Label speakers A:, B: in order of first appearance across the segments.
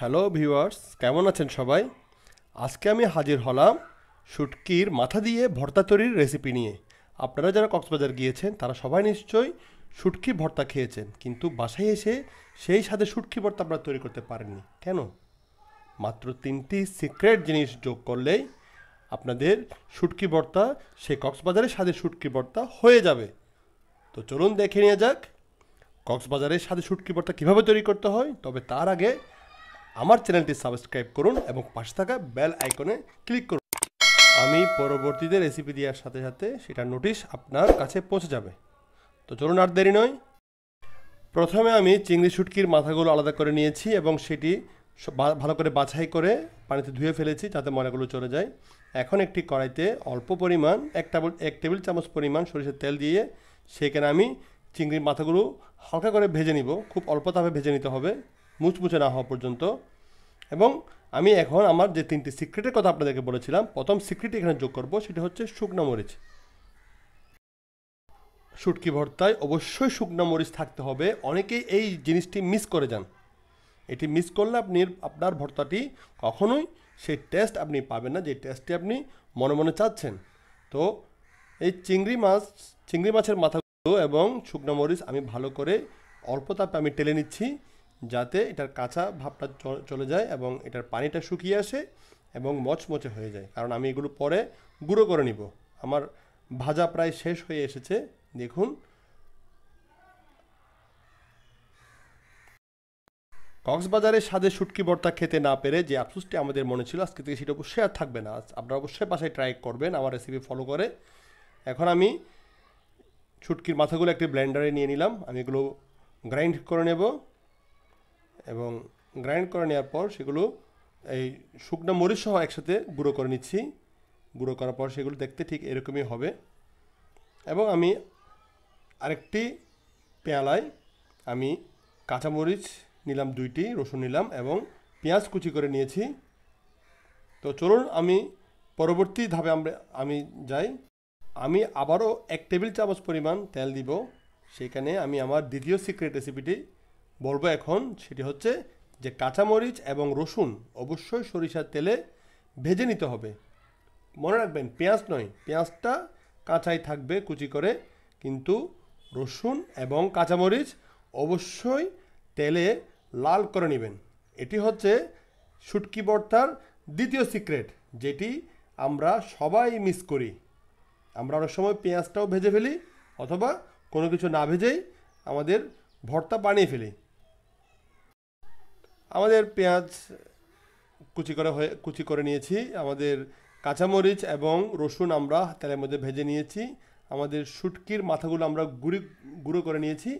A: hello viewers কেমন আছেন সবাই আজকে আমি হাজির হলাম শুটকির মাথা দিয়ে ভর্তা তৈরির রেসিপি নিয়ে আপনারা যারা কক্সবাজার গিয়েছেন তারা সবাই নিশ্চয়ই শুটকি ভর্তা খেয়েছেন কিন্তু বাসায় এসে সেই সাথে শুটকি ভর্তা আপনারা তৈরি করতে পারেননি কেন মাত্র তিনটি সিক্রেট জিনিস যোগ করলেই আপনাদের শুটকি ভর্তা সেই কক্সবাজারের স্বাদে শুটকি ভর্তা হয়ে যাবে তো চলুন দেখে নিয়ে যাক কক্সবাজারের স্বাদে শুটকি ভর্তা কীভাবে তৈরি করতে হয় তবে তার আগে আমার চ্যানেলটি সাবস্ক্রাইব করুন এবং পাশে থাকা বেল আইকনে ক্লিক করুন আমি পরবর্তীতে রেসিপি দেওয়ার সাথে সাথে সেটা নোটিশ আপনার কাছে পৌঁছে যাবে তো চলুন আর দেরি নয় প্রথমে আমি চিংড়ি শুটকির মাথাগুলো আলাদা করে নিয়েছি এবং সেটি ভালো করে বাছাই করে পানিতে ধুয়ে ফেলেছি যাতে ময়লাগুলো চলে যায় এখন একটি কড়াইতে অল্প পরিমাণ এক টেবিল এক টেবিল চামচ পরিমাণ সরিষার তেল দিয়ে সেখানে আমি চিংড়ির মাথাগুলো হালকা করে ভেজে নিব খুব অল্প তাপে ভেজে নিতে হবে মুচমুচে না হওয়া পর্যন্ত এবং আমি এখন আমার যে তিনটি সিক্রেটের কথা আপনাদেরকে বলেছিলাম প্রথম সিক্রেট এখানে যোগ করব সেটা হচ্ছে শুকনো মরিচ শুটকি ভর্তায় অবশ্যই শুকনো মরিচ থাকতে হবে অনেকেই এই জিনিসটি মিস করে যান এটি মিস করলে আপনি আপনার ভর্তাটি কখনোই সেই টেস্ট আপনি পাবেন না যে টেস্টটি আপনি মনে মনে চাচ্ছেন তো এই চিংড়ি মাছ চিংড়ি মাছের মাথাগুলো এবং শুকনো মরিচ আমি ভালো করে অল্প তাপে আমি টেলে নিচ্ছি যাতে এটার কাঁচা ভাবটা চলে যায় এবং এটার পানিটা শুকিয়ে আসে এবং মচমচে হয়ে যায় কারণ আমি এগুলো পরে গুঁড়ো করে নিব আমার ভাজা প্রায় শেষ হয়ে এসেছে দেখুন কক্সবাজারের সাদে শুটকি বর্তা খেতে না পেরে যে আফসুসটি আমাদের মনে ছিল আজকে থেকে সেটা অবশ্যই আর থাকবে না আপনারা অবশ্যই বাসায় ট্রাই করবেন আমার রেসিপি ফলো করে এখন আমি শুটকির মাথাগুলো একটি ব্লেন্ডারে নিয়ে নিলাম আমি এগুলো গ্রাইন্ড করে নেব এবং গ্রাইন্ড করে নেওয়ার পর সেগুলো এই শুকনো মরিচ সহ একসাথে গুঁড়ো করে নিচ্ছি গুঁড়ো করার পর সেগুলো দেখতে ঠিক এরকমই হবে এবং আমি আরেকটি পেঁয়ালায় আমি কাঁচামরিচ নিলাম দুইটি রসুন নিলাম এবং পেঁয়াজ কুচি করে নিয়েছি তো চলুন আমি পরবর্তী ধাপে আমরা আমি যাই আমি আবারও এক টেবিল চামচ পরিমাণ তেল দিব সেখানে আমি আমার দ্বিতীয় সিক্রেট রেসিপিটি বলবো এখন সেটি হচ্ছে যে কাঁচামরিচ এবং রসুন অবশ্যই সরিষার তেলে ভেজে নিতে হবে মনে রাখবেন পেঁয়াজ নয় পেঁয়াজটা কাঁচাই থাকবে কুচি করে কিন্তু রসুন এবং কাঁচামরিচ অবশ্যই তেলে লাল করে নেবেন এটি হচ্ছে শুটকি বর্তার দ্বিতীয় সিক্রেট যেটি আমরা সবাই মিস করি আমরা অনেক সময় পেঁয়াজটাও ভেজে ফেলি অথবা কোনো কিছু না ভেজেই আমাদের ভর্তা বানিয়ে ফেলি আমাদের পেঁয়াজ কুচি করে হয়ে কুচি করে নিয়েছি আমাদের কাঁচামরিচ এবং রসুন আমরা তেলের মধ্যে ভেজে নিয়েছি আমাদের শুটকির মাথাগুলো আমরা গুড়ি গুঁড়ো করে নিয়েছি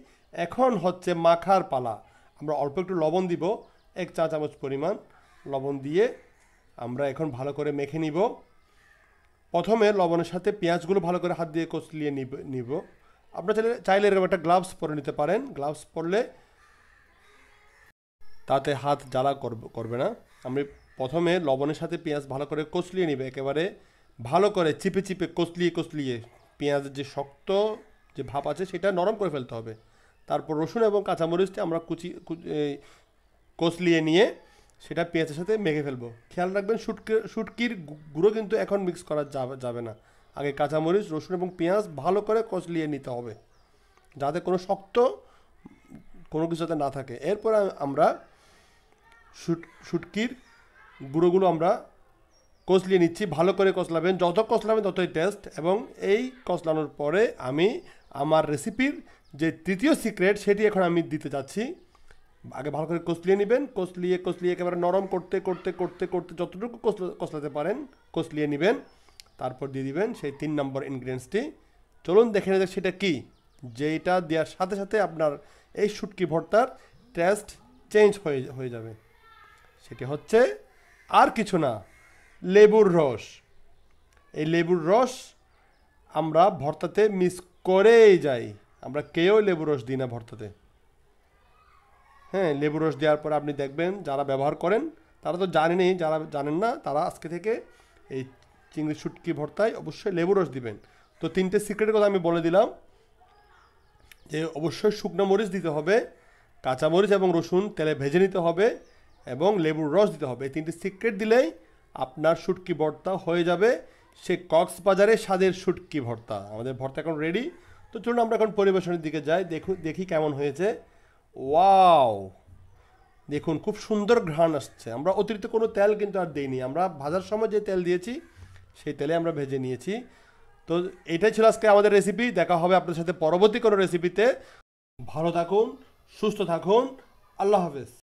A: এখন হচ্ছে মাখার পালা আমরা অল্প একটু লবণ দিব এক চা চামচ পরিমাণ লবণ দিয়ে আমরা এখন ভালো করে মেখে নিব প্রথমে লবণের সাথে পেঁয়াজগুলো ভালো করে হাত দিয়ে কচলিয়ে নিব নিব আপনার চাইলে চাইলে এরকম একটা গ্লাভস পরে নিতে পারেন গ্লাভস পরলে তাতে হাত জ্বালা করবে না আমি প্রথমে লবণের সাথে পেঁয়াজ ভালো করে কচলিয়ে নিবে একেবারে ভালো করে চিপে চিপে কচলিয়ে কচলিয়ে পেঁয়াজের যে শক্ত যে ভাপ আছে সেটা নরম করে ফেলতে হবে তারপর রসুন এবং কাঁচামরিচটি আমরা কুচি কচলিয়ে নিয়ে সেটা পেঁয়াজের সাথে মেখে ফেলবো খেয়াল রাখবেন শুটকি শুটকির গুঁড়ো কিন্তু এখন মিক্স করা যাবে যাবে না আগে কাঁচামরিচ রসুন এবং পেঁয়াজ ভালো করে কচলিয়ে নিতে হবে যাতে কোনো শক্ত কোনো কিছু যাতে না থাকে এরপর আমরা শুটকির গুঁড়োগুলো আমরা কচলিয়ে নিচ্ছি ভালো করে কচলাবেন যত কষলাবেন ততই টেস্ট এবং এই কষলানোর পরে আমি আমার রেসিপির যে তৃতীয় সিক্রেট সেটি এখন আমি দিতে যাচ্ছি আগে ভালো করে কচলিয়ে নেবেন কচলিয়ে কচলিয়ে একেবারে নরম করতে করতে করতে করতে যতটুকু কষলাতে পারেন কচলিয়ে নেবেন তারপর দিয়ে দিবেন সেই তিন নম্বর ইনগ্রিডিয়েন্টসটি চলুন দেখে নেওয়া সেটা কি যেটা দেওয়ার সাথে সাথে আপনার এই শুটকি ভর্তার টেস্ট চেঞ্জ হয়ে হয়ে যাবে সেটি হচ্ছে আর কিছু না লেবুর রস এই লেবুর রস আমরা ভর্তাতে মিস করেই যাই আমরা কেউ লেবুর রস দিই না ভর্তাতে হ্যাঁ লেবুর রস দেওয়ার পর আপনি দেখবেন যারা ব্যবহার করেন তারা তো জানেনি যারা জানেন না তারা আজকে থেকে এই চিংড়ি শুটকি ভর্তায় অবশ্যই লেবু রস দিবেন তো তিনটে সিক্রেটের কথা আমি বলে দিলাম যে অবশ্যই শুকনো মরিচ দিতে হবে কাঁচা মরিচ এবং রসুন তেলে ভেজে নিতে হবে এবং লেবুর রস দিতে হবে এই তিনটি সিক্রেট দিলেই আপনার শুটকি ভর্তা হয়ে যাবে সে কক্সবাজারে স্বাদের শুটকি ভর্তা আমাদের ভর্তা এখন রেডি তো চলুন আমরা এখন পরিবেশনের দিকে যাই দেখুন দেখি কেমন হয়েছে ওয়াও দেখুন খুব সুন্দর ঘ্রাণ আসছে আমরা অতিরিক্ত কোনো তেল কিন্তু আর দিইনি আমরা ভাজার সময় যে তেল দিয়েছি সেই তেলে আমরা ভেজে নিয়েছি তো এটাই ছিল আজকে আমাদের রেসিপি দেখা হবে আপনার সাথে পরবর্তী কোনো রেসিপিতে ভালো থাকুন সুস্থ থাকুন আল্লাহ হাফেজ